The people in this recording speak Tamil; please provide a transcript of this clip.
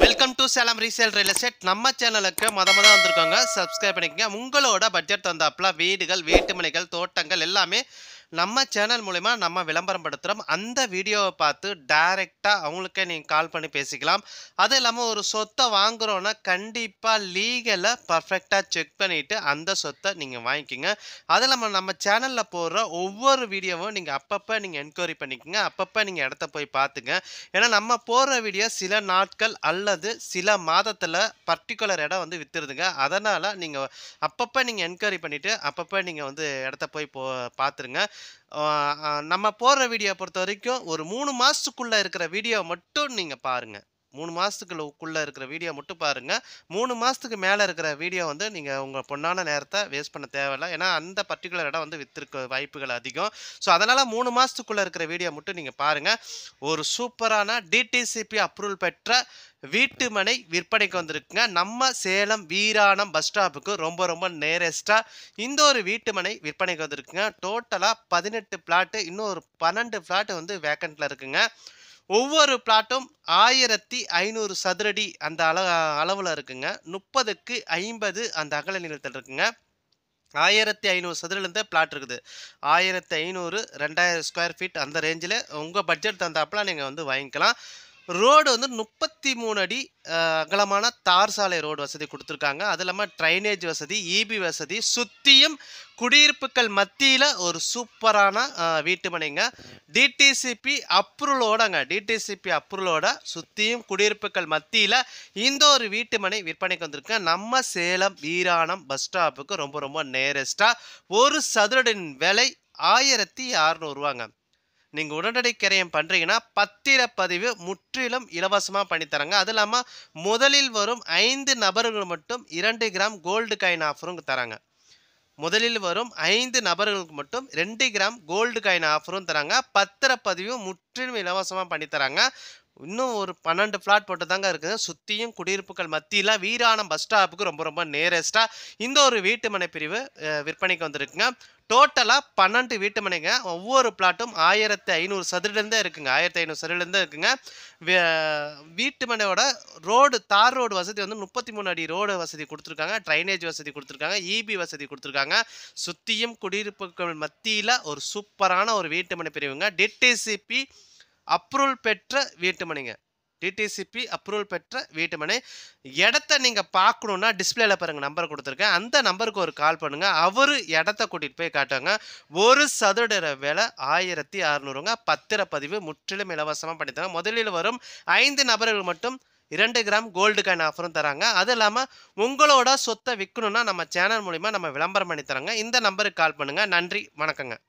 welcome to Salem resale real estate நம்ம சேனலுக்கு மொத மொதல் வந்திருக்காங்க சப்ஸ்கிரைப் பண்ணிக்கோங்க உங்களோட பட்ஜெட் தந்தாப்பில் வீடுகள் மனைகள் தோட்டங்கள் எல்லாமே நம்ம சேனல் மூலிமா நம்ம விளம்பரம் படுத்துகிறோம் அந்த வீடியோவை பார்த்து டைரெக்டாக அவங்களுக்கே நீங்கள் கால் பண்ணி பேசிக்கலாம் அது இல்லாமல் ஒரு சொத்தை வாங்குகிறோன்னா கண்டிப்பாக லீகலை பர்ஃபெக்டாக செக் பண்ணிவிட்டு அந்த சொத்தை நீங்கள் வாங்கிக்கோங்க அது இல்லாமல் நம்ம சேனலில் போடுற ஒவ்வொரு வீடியோவும் நீங்கள் அப்பப்போ நீங்கள் என்கொயரி பண்ணிக்கோங்க அப்பப்போ நீங்கள் இடத்த போய் பார்த்துங்க ஏன்னா நம்ம போடுற வீடியோ சில நாட்கள் அல்லது சில மாதத்தில் பர்டிகுலர் இடம் வந்து விற்றுடுதுங்க அதனால் நீங்கள் அப்பப்போ நீங்கள் என்கொயரி பண்ணிவிட்டு அப்பப்போ நீங்கள் வந்து இடத்த போய் போ பார்த்துருங்க நம்ம போடுற வீடியோ பொறுத்த வரைக்கும் ஒரு மூணு மாதத்துக்குள்ளே இருக்கிற வீடியோ மட்டும் நீங்கள் பாருங்கள் மூணு மாதத்துக்குள்ளே இருக்கிற வீடியோ மட்டும் பாருங்கள் மூணு மாதத்துக்கு மேலே இருக்கிற வீடியோ வந்து நீங்கள் உங்கள் பொண்ணான நேரத்தை வேஸ்ட் பண்ண தேவையில்லை ஏன்னா அந்த பர்டிகுலர் இடம் வந்து விற்றுக்க வாய்ப்புகள் அதிகம் ஸோ அதனால் மூணு மாதத்துக்குள்ளே இருக்கிற வீடியோ மட்டும் நீங்கள் பாருங்கள் ஒரு சூப்பரான டிடிசிபி அப்ரூவல் பெற்ற வீட்டு மனை விற்பனைக்கு வந்திருக்குங்க நம்ம சேலம் வீராணம் பஸ் ஸ்டாப்புக்கு ரொம்ப ரொம்ப நேரஸ்ட்டாக இந்த ஒரு வீட்டு மனை விற்பனைக்கு வந்திருக்குங்க டோட்டலாக பதினெட்டு பிளாட்டு இன்னும் ஒரு பன்னெண்டு பிளாட்டு வந்து வேக்கண்ட்டில் இருக்குங்க ஒவ்வொரு பிளாட்டும் ஆயிரத்தி ஐநூறு சதுரடி அந்த அள அளவில் இருக்குங்க முப்பதுக்கு ஐம்பது அந்த அகல நிலத்தில் இருக்குங்க ஆயிரத்தி ஐநூறு சதுரிலேருந்து பிளாட் இருக்குது ஆயிரத்தி ஐநூறு ரெண்டாயிரம் ஸ்கொயர் ஃபீட் அந்த ரேஞ்சில் உங்கள் பட்ஜெட் தந்தாப்பில் நீங்கள் வந்து வாங்கிக்கலாம் ரோடு வந்து முப்பத்தி மூணு அடி அகலமான தார் சாலை ரோடு வசதி கொடுத்துருக்காங்க அது இல்லாமல் ட்ரைனேஜ் வசதி இபி வசதி சுற்றியும் குடியிருப்புகள் மத்தியில் ஒரு சூப்பரான வீட்டு மனைங்க டிடிசிபி அப்ரூவலோடங்க டிடிசிபி அப்ரூவலோட சுற்றியும் குடியிருப்புகள் மத்தியில் இந்த ஒரு வீட்டு மனை விற்பனைக்கு வந்திருக்கு நம்ம சேலம் வீராணம் பஸ் ஸ்டாப்புக்கு ரொம்ப ரொம்ப நேரஸ்ட்டாக ஒரு சதுரடின் விலை ஆயிரத்தி அறநூறுவாங்க நீங்கள் உடனடி கிரயம் பண்ணுறீங்கன்னா பத்திரப்பதிவு முற்றிலும் இலவசமாக பண்ணித்தரங்க அது இல்லாமல் முதலில் வரும் ஐந்து நபர்கள் மட்டும் இரண்டு கிராம் கோல்டு காயின் ஆஃபரும் தராங்க முதலில் வரும் ஐந்து நபர்களுக்கு மட்டும் ரெண்டு கிராம் கோல்டு காயின் ஆஃபரும் தராங்க பத்திரப்பதிவு முற்றிலும் இலவசமாக பண்ணித்தராங்க இன்னும் ஒரு பன்னெண்டு ஃப்ளாட் போட்டு தாங்க இருக்குது சுற்றியும் குடியிருப்புகள் மத்தியில் வீரானம் பஸ் ஸ்டாப்புக்கு ரொம்ப ரொம்ப நேரஸ்ட்டாக இந்த ஒரு வீட்டு மனை பிரிவு விற்பனைக்கு வந்திருக்குங்க டோட்டலாக பன்னெண்டு வீட்டு மனைங்க ஒவ்வொரு பிளாட்டும் ஆயிரத்தி ஐநூறு சதுரிலேருந்தே இருக்குங்க ஆயிரத்தி ஐநூறு சதுரிலேருந்தே இருக்குங்க வீட்டு மனையோட ரோடு தார் ரோடு வசதி வந்து முப்பத்தி மூணு அடி ரோடு வசதி கொடுத்துருக்காங்க ட்ரைனேஜ் வசதி கொடுத்துருக்காங்க இபி e வசதி கொடுத்துருக்காங்க சுற்றியும் குடியிருப்புகள் மத்தியில் ஒரு சூப்பரான ஒரு வீட்டு மனை பிரிவுங்க டிடிசிபி அப்ரூவல் பெற்ற வீட்டுமனைங்க டிடிசிபி அப்ரூவல் பெற்ற வீட்டுமனை இடத்த நீங்கள் பார்க்கணுன்னா டிஸ்பிளேல பாருங்கள் நம்பர் கொடுத்துருக்கேன் அந்த நம்பருக்கு ஒரு கால் பண்ணுங்கள் அவர் இடத்த கூட்டிகிட்டு போய் காட்டுவாங்க ஒரு சதுர விலை ஆயிரத்தி அறநூறுங்க பத்திரப்பதிவு முற்றிலும் இலவசமாக பண்ணித்தராங்க முதலில் வரும் ஐந்து நபர்கள் மட்டும் இரண்டு கிராம் கோல்டு காயின் ஆஃபரும் தராங்க அது இல்லாமல் உங்களோட சொத்தை விற்கணுன்னா நம்ம சேனல் மூலிமா நம்ம விளம்பரம் பண்ணி தராங்க இந்த நம்பருக்கு கால் பண்ணுங்கள் நன்றி வணக்கங்க